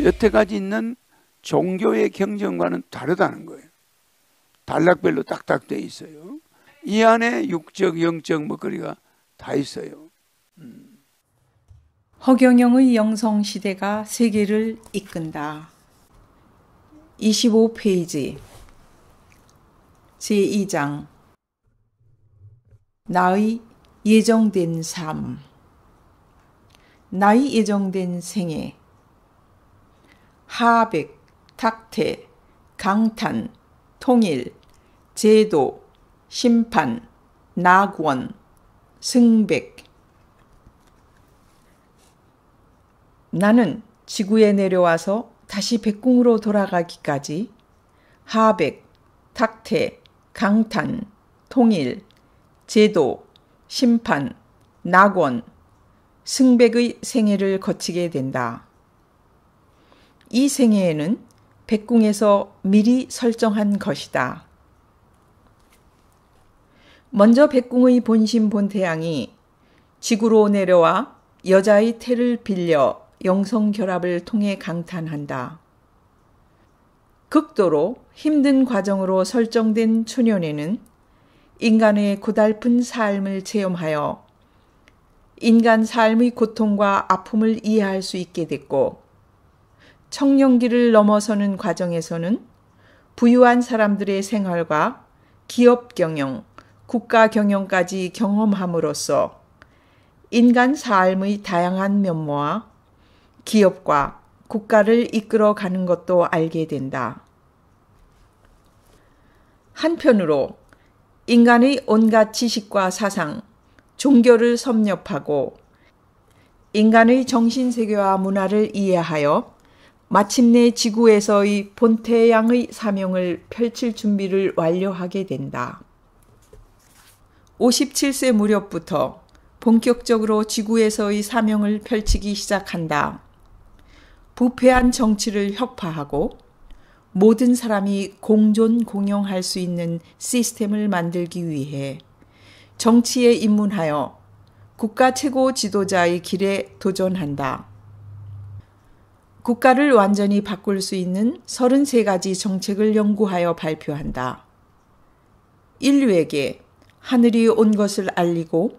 여태까지 있는 종교의 경전과는 다르다는 거예요. 단락별로 딱딱 돼 있어요. 이 안에 육적, 영적 먹거리가 다 있어요. 음. 허경영의 영성 시대가 세계를 이끈다. 25페이지 제2장 나의 예정된 삶 나의 예정된 생애 하백, 탁태, 강탄, 통일, 제도, 심판, 낙원, 승백. 나는 지구에 내려와서 다시 백궁으로 돌아가기까지 하백, 탁태, 강탄, 통일, 제도, 심판, 낙원, 승백의 생애를 거치게 된다. 이 생애에는 백궁에서 미리 설정한 것이다. 먼저 백궁의 본심 본태양이 지구로 내려와 여자의 태를 빌려 영성 결합을 통해 강탄한다. 극도로 힘든 과정으로 설정된 초년에는 인간의 고달픈 삶을 체험하여 인간 삶의 고통과 아픔을 이해할 수 있게 됐고 청년기를 넘어서는 과정에서는 부유한 사람들의 생활과 기업 경영, 국가 경영까지 경험함으로써 인간 삶의 다양한 면모와 기업과 국가를 이끌어 가는 것도 알게 된다. 한편으로 인간의 온갖 지식과 사상, 종교를 섭렵하고 인간의 정신세계와 문화를 이해하여 마침내 지구에서의 본태양의 사명을 펼칠 준비를 완료하게 된다. 57세 무렵부터 본격적으로 지구에서의 사명을 펼치기 시작한다. 부패한 정치를 혁파하고 모든 사람이 공존 공용할 수 있는 시스템을 만들기 위해 정치에 입문하여 국가 최고 지도자의 길에 도전한다. 국가를 완전히 바꿀 수 있는 33가지 정책을 연구하여 발표한다. 인류에게 하늘이 온 것을 알리고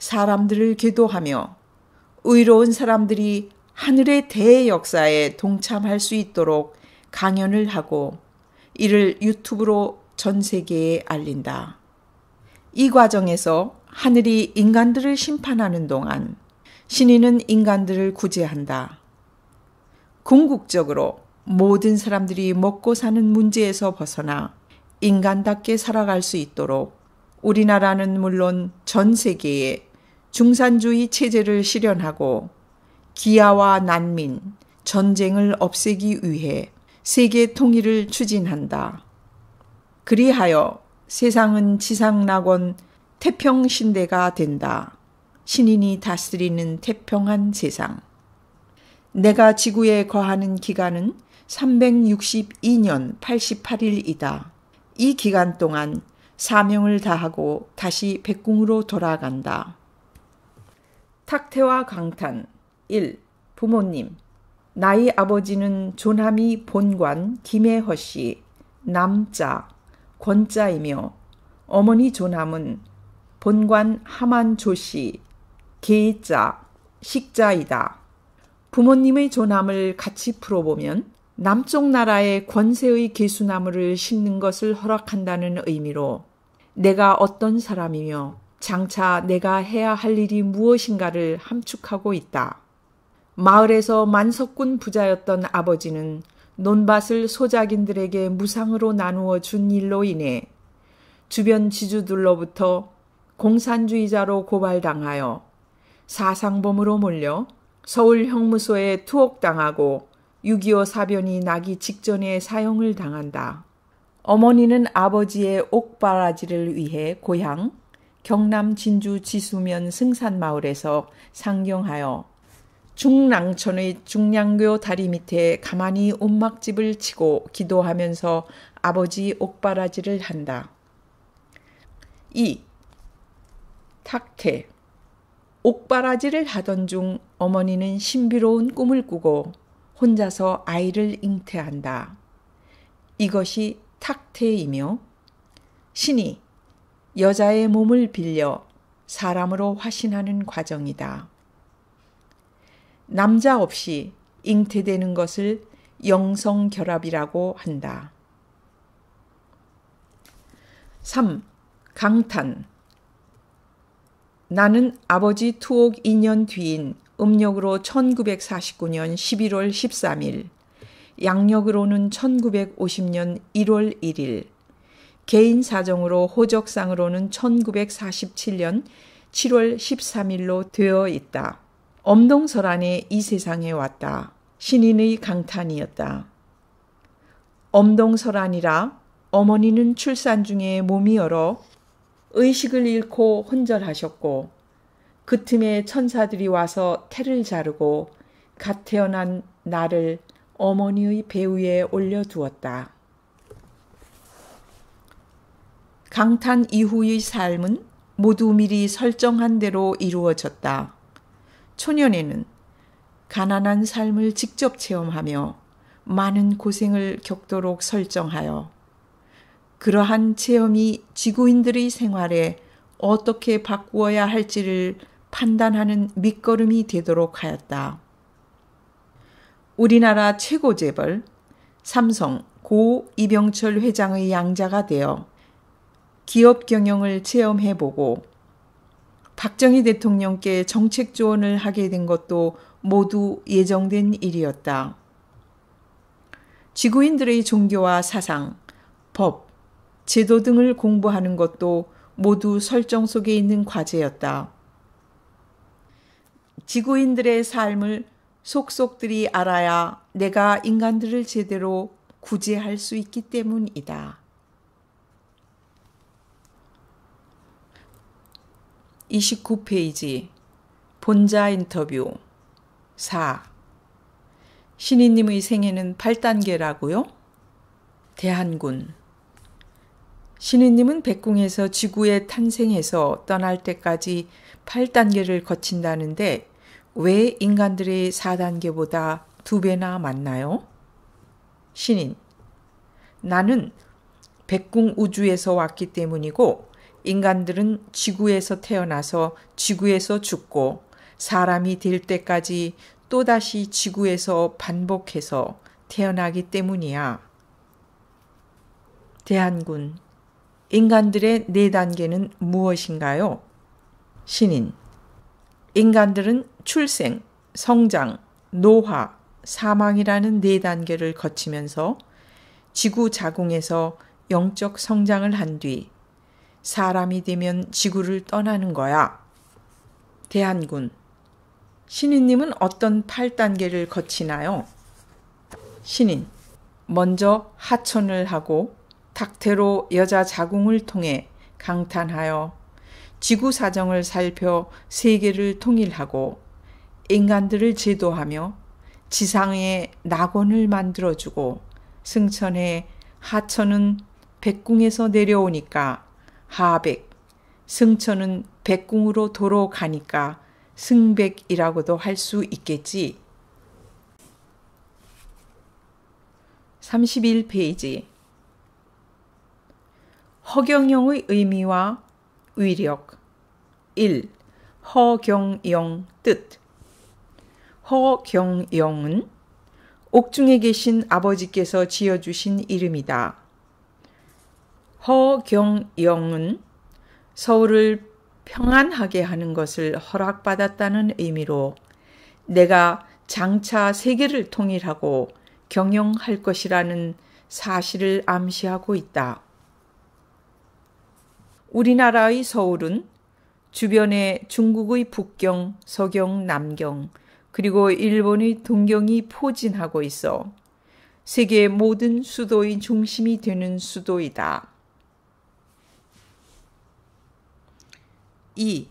사람들을 기도하며 의로운 사람들이 하늘의 대역사에 동참할 수 있도록 강연을 하고 이를 유튜브로 전 세계에 알린다. 이 과정에서 하늘이 인간들을 심판하는 동안 신인은 인간들을 구제한다. 궁극적으로 모든 사람들이 먹고 사는 문제에서 벗어나 인간답게 살아갈 수 있도록 우리나라는 물론 전 세계에 중산주의 체제를 실현하고 기아와 난민, 전쟁을 없애기 위해 세계 통일을 추진한다. 그리하여 세상은 지상낙원 태평신대가 된다. 신인이 다스리는 태평한 세상. 내가 지구에 거하는 기간은 362년 88일이다. 이 기간 동안 사명을 다하고 다시 백궁으로 돌아간다. 탁태와 강탄 1. 부모님 나의 아버지는 조남이 본관 김혜허 씨 남자 권자이며 어머니 조남은 본관 하만조 씨 계자 식자이다. 부모님의 존함을 같이 풀어보면 남쪽 나라의 권세의 개수나무를 심는 것을 허락한다는 의미로 내가 어떤 사람이며 장차 내가 해야 할 일이 무엇인가를 함축하고 있다. 마을에서 만석군 부자였던 아버지는 논밭을 소작인들에게 무상으로 나누어 준 일로 인해 주변 지주들로부터 공산주의자로 고발당하여 사상범으로 몰려 서울 형무소에 투옥당하고 6.25 사변이 나기 직전에 사형을 당한다. 어머니는 아버지의 옥바라지를 위해 고향 경남 진주 지수면 승산마을에서 상경하여 중랑천의 중량교 다리 밑에 가만히 온막집을 치고 기도하면서 아버지 옥바라지를 한다. 2. 탁태 옥바라지를 하던 중 어머니는 신비로운 꿈을 꾸고 혼자서 아이를 잉태한다. 이것이 탁태이며 신이 여자의 몸을 빌려 사람으로 화신하는 과정이다. 남자 없이 잉태되는 것을 영성 결합이라고 한다. 3. 강탄 나는 아버지 투옥 2년 뒤인 음력으로 1949년 11월 13일, 양력으로는 1950년 1월 1일, 개인 사정으로 호적상으로는 1947년 7월 13일로 되어 있다. 엄동설안에 이 세상에 왔다. 신인의 강탄이었다. 엄동설안이라 어머니는 출산 중에 몸이 얼어 의식을 잃고 혼절하셨고 그 틈에 천사들이 와서 태를 자르고 갓 태어난 나를 어머니의 배 위에 올려두었다. 강탄 이후의 삶은 모두 미리 설정한 대로 이루어졌다. 초년에는 가난한 삶을 직접 체험하며 많은 고생을 겪도록 설정하여 그러한 체험이 지구인들의 생활에 어떻게 바꾸어야 할지를 판단하는 밑거름이 되도록 하였다. 우리나라 최고 재벌 삼성 고 이병철 회장의 양자가 되어 기업 경영을 체험해보고 박정희 대통령께 정책 조언을 하게 된 것도 모두 예정된 일이었다. 지구인들의 종교와 사상, 법, 제도 등을 공부하는 것도 모두 설정 속에 있는 과제였다. 지구인들의 삶을 속속들이 알아야 내가 인간들을 제대로 구제할 수 있기 때문이다. 29페이지 본자 인터뷰 4. 신인님의 생애는 8단계라고요? 대한군 신의님은 백궁에서 지구에 탄생해서 떠날 때까지 8단계를 거친다는데 왜 인간들의 4단계보다 두 배나 많나요? 신인 나는 백궁 우주에서 왔기 때문이고 인간들은 지구에서 태어나서 지구에서 죽고 사람이 될 때까지 또다시 지구에서 반복해서 태어나기 때문이야. 대한군 인간들의 네 단계는 무엇인가요? 신인. 인간들은 출생, 성장, 노화, 사망이라는 네 단계를 거치면서 지구 자궁에서 영적 성장을 한 뒤 사람이 되면 지구를 떠나는 거야. 대한군. 신인님은 어떤 8단계를 거치나요? 신인. 먼저 하천을 하고 탁태로 여자 자궁을 통해 강탄하여 지구 사정을 살펴 세계를 통일하고 인간들을 제도하며 지상의 낙원을 만들어주고 승천해 하천은 백궁에서 내려오니까 하백, 승천은 백궁으로 도로 가니까 승백이라고도 할 수 있겠지. 31페이지 허경영의 의미와 위력 1. 허경영 뜻 허경영은 옥중에 계신 아버지께서 지어주신 이름이다. 허경영은 서울을 평안하게 하는 것을 허락받았다는 의미로 내가 장차 세계를 통일하고 경영할 것이라는 사실을 암시하고 있다. 우리나라의 서울은 주변에 중국의 북경, 서경, 남경, 그리고 일본의 동경이 포진하고 있어 세계 모든 수도의 중심이 되는 수도이다. 2.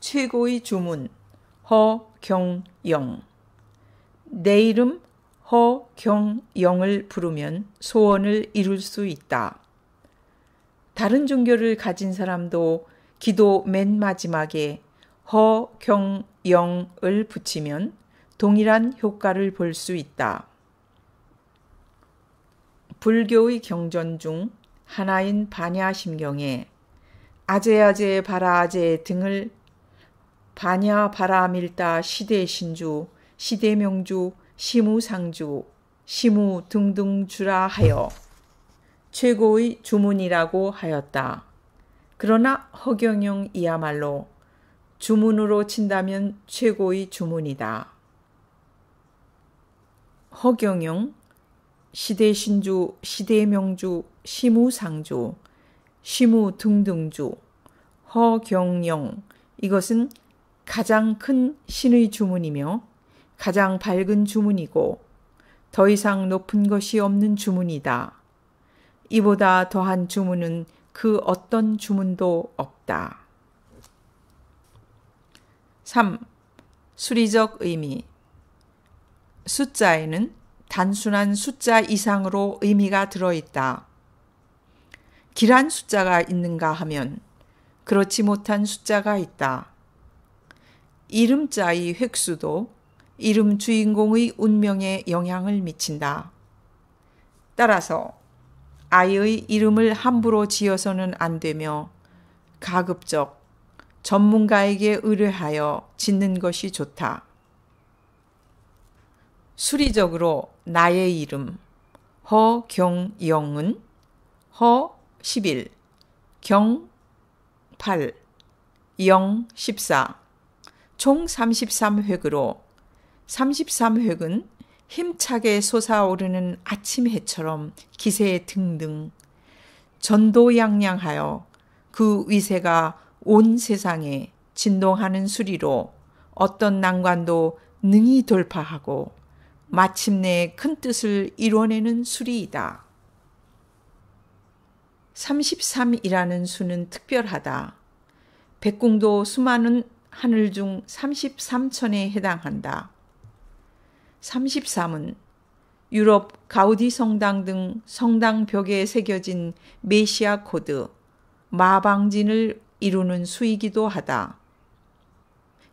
최고의 주문 허경영 내 이름 허경영을 부르면 소원을 이룰 수 있다. 다른 종교를 가진 사람도 기도 맨 마지막에 허, 경, 영을 붙이면 동일한 효과를 볼 수 있다. 불교의 경전 중 하나인 반야심경에 아제아제 바라아제 등을 반야 바라밀다 시대신주 시대명주 시무상주 시무 등등 주라 하여 최고의 주문이라고 하였다. 그러나 허경영이야말로 주문으로 친다면 최고의 주문이다. 허경영, 시대신주, 시대명주, 시무상주, 시무등등주, 허경영, 이것은 가장 큰 신의 주문이며 가장 밝은 주문이고 더 이상 높은 것이 없는 주문이다. 이보다 더한 주문은 그 어떤 주문도 없다. 3. 수리적 의미. 숫자에는 단순한 숫자 이상으로 의미가 들어있다. 길한 숫자가 있는가 하면 그렇지 못한 숫자가 있다. 이름자의 획수도 이름 주인공의 운명에 영향을 미친다. 따라서 아이의 이름을 함부로 지어서는 안 되며 가급적 전문가에게 의뢰하여 짓는 것이 좋다. 수리적으로 나의 이름 허경영은 허 11, 경 8, 영 14, 총 33획으로 33획은 힘차게 솟아오르는 아침 해처럼 기세 등등 전도양양하여 그 위세가 온 세상에 진동하는 수리로 어떤 난관도 능히 돌파하고 마침내 큰 뜻을 이뤄내는 수리이다. 33이라는 수는 특별하다. 백궁도 수많은 하늘 중 33천에 해당한다. 33은 유럽 가우디 성당 등 성당 벽에 새겨진 메시아 코드, 마방진을 이루는 수이기도 하다.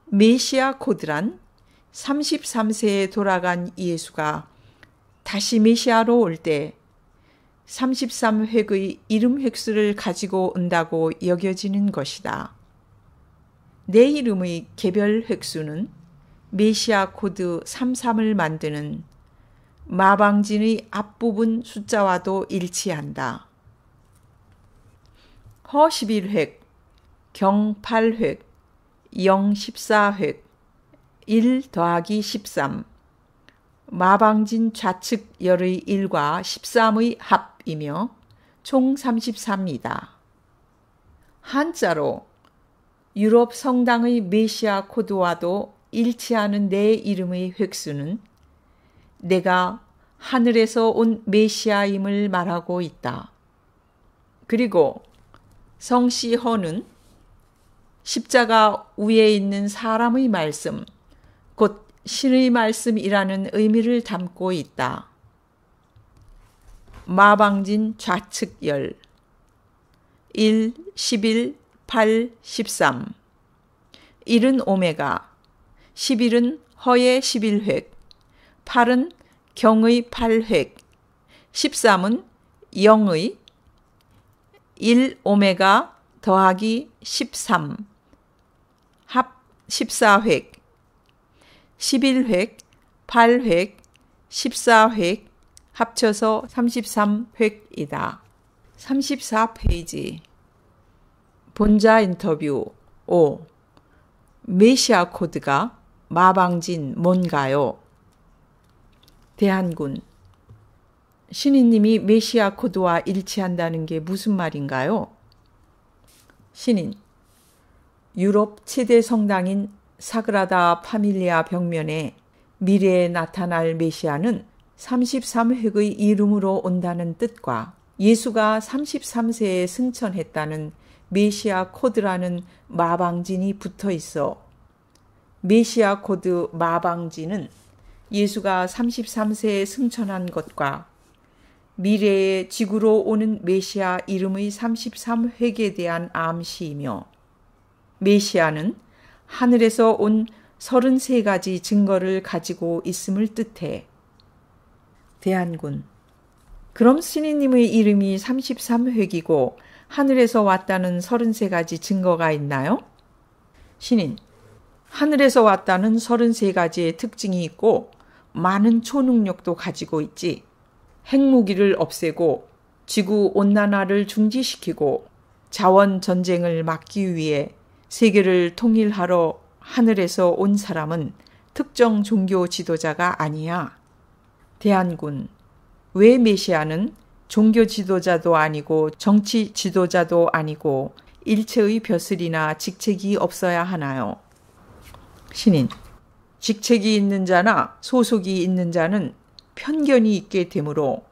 메시아 코드란 33세에 돌아간 예수가 다시 메시아로 올 때 33획의 이름 획수를 가지고 온다고 여겨지는 것이다. 내 이름의 개별 획수는 메시아 코드 33을 만드는 마방진의 앞부분 숫자와도 일치한다. 허 11획, 경 8획, 영 14획, 1 더하기 13. 마방진 좌측 열의 1과 13의 합이며 총 34입니다. 한자로 유럽 성당의 메시아 코드와도 일치하는 내 이름의 획수는 내가 하늘에서 온 메시아임을 말하고 있다. 그리고 성시허는 십자가 위에 있는 사람의 말씀, 곧 신의 말씀이라는 의미를 담고 있다. 마방진 좌측열 1, 11, 8, 13 1은 오메가 10일은 허의 11획, 8은 경의 8획, 13은 영의 1 오메가 더하기 13, 합 14획, 11획, 8획, 14획 합쳐서 33획이다. 34페이지 본자 인터뷰 5 메시아 코드가 마방진 뭔가요? 대한군 신인님이 메시아 코드와 일치한다는 게 무슨 말인가요? 신인 유럽 최대 성당인 사그라다 파밀리아 벽면에 미래에 나타날 메시아는 33획의 이름으로 온다는 뜻과 예수가 33세에 승천했다는 메시아 코드라는 마방진이 붙어 있어 메시아 코드 마방지는 예수가 33세에 승천한 것과 미래의 지구로 오는 메시아 이름의 33회에 대한 암시이며 메시아는 하늘에서 온 33가지 증거를 가지고 있음을 뜻해 대한군 그럼 신이님의 이름이 33회기고 하늘에서 왔다는 33가지 증거가 있나요? 신인 하늘에서 왔다는 33가지의 특징이 있고 많은 초능력도 가지고 있지. 핵무기를 없애고 지구 온난화를 중지시키고 자원 전쟁을 막기 위해 세계를 통일하러 하늘에서 온 사람은 특정 종교 지도자가 아니야. 대한군. 왜 메시아는 종교 지도자도 아니고 정치 지도자도 아니고 일체의 벼슬이나 직책이 없어야 하나요? 신인. 직책이 있는 자나 소속이 있는 자는 편견이 있게 되므로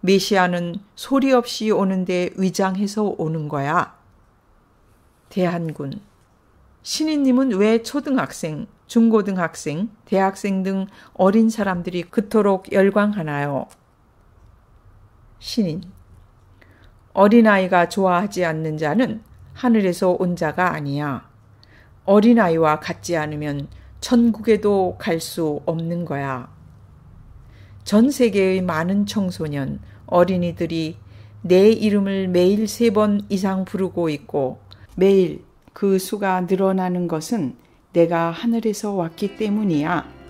메시아는 소리 없이 오는데 위장해서 오는 거야. 대한군. 신인님은 왜 초등학생, 중고등학생, 대학생 등 어린 사람들이 그토록 열광하나요? 신인. 어린아이가 좋아하지 않는 자는 하늘에서 온 자가 아니야. 어린아이와 같지 않으면 천국에도 갈 수 없는 거야. 전 세계의 많은 청소년, 어린이들이 내 이름을 매일 세 번 이상 부르고 있고 매일 그 수가 늘어나는 것은 내가 하늘에서 왔기 때문이야.